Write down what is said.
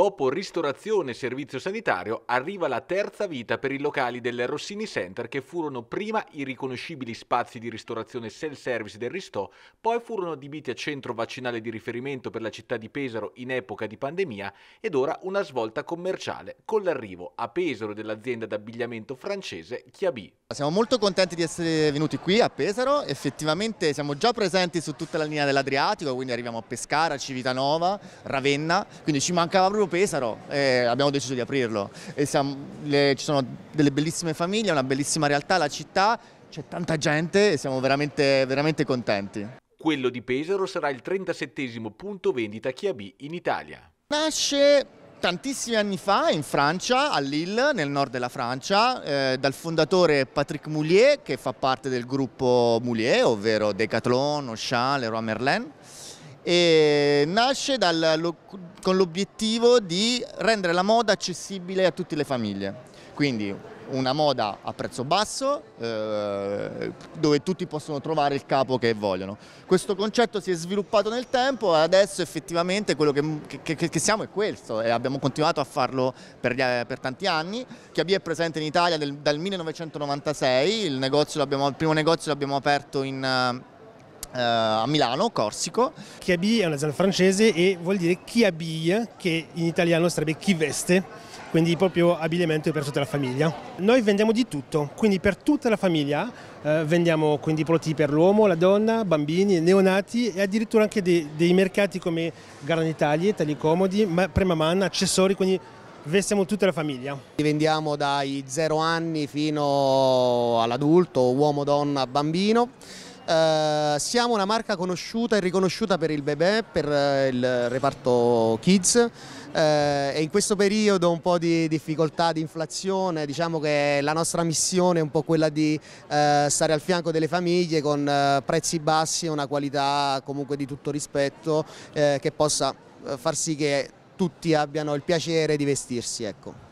Dopo ristorazione e servizio sanitario arriva la terza vita per i locali del Rossini Center che furono prima i riconoscibili spazi di ristorazione self-service del Ristò, poi furono adibiti a centro vaccinale di riferimento per la città di Pesaro in epoca di pandemia ed ora una svolta commerciale con l'arrivo a Pesaro dell'azienda d'abbigliamento francese Chiabi. Siamo molto contenti di essere venuti qui a Pesaro, effettivamente siamo già presenti su tutta la linea dell'Adriatico, quindi arriviamo a Pescara, Civitanova, Ravenna, quindi ci mancava proprio Pesaro e eh, abbiamo deciso di aprirlo. Siamo, le, ci sono delle bellissime famiglie, una bellissima realtà, la città, c'è tanta gente e siamo veramente, veramente contenti. Quello di Pesaro sarà il 37 punto vendita Chiabi in Italia. Nasce tantissimi anni fa in Francia, a Lille, nel nord della Francia, eh, dal fondatore Patrick Moulier, che fa parte del gruppo Moulier, ovvero Decathlon, Auchan, Leroy Merlin e nasce dal, con l'obiettivo di rendere la moda accessibile a tutte le famiglie. Quindi una moda a prezzo basso eh, dove tutti possono trovare il capo che vogliono. Questo concetto si è sviluppato nel tempo e adesso effettivamente quello che, che, che, siamo è questo e abbiamo continuato a farlo per, gli, per tanti anni. Chiabì è presente in Italia del, dal 1996, il, negozio il primo negozio l'abbiamo aperto in... Eh, a Milano, Corsico. Chi habille è una zona francese e vuol dire chi habille, che in italiano sarebbe chi veste quindi proprio abbigliamento per tutta la famiglia. Noi vendiamo di tutto, quindi per tutta la famiglia eh, vendiamo quindi prodotti per l'uomo, la donna, bambini, neonati e addirittura anche dei, dei mercati come Garanitali, tagli comodi, manna, accessori, quindi vestiamo tutta la famiglia. Vendiamo dai 0 anni fino all'adulto, uomo, donna, bambino. Eh, siamo una marca conosciuta e riconosciuta per il bebè, per uh, il reparto kids uh, e in questo periodo un po' di difficoltà, di inflazione, diciamo che la nostra missione è un po' quella di stare al fianco delle famiglie con prezzi bassi e una qualità comunque di tutto rispetto che possa far sì che tutti abbiano il piacere di vestirsi. Ecco.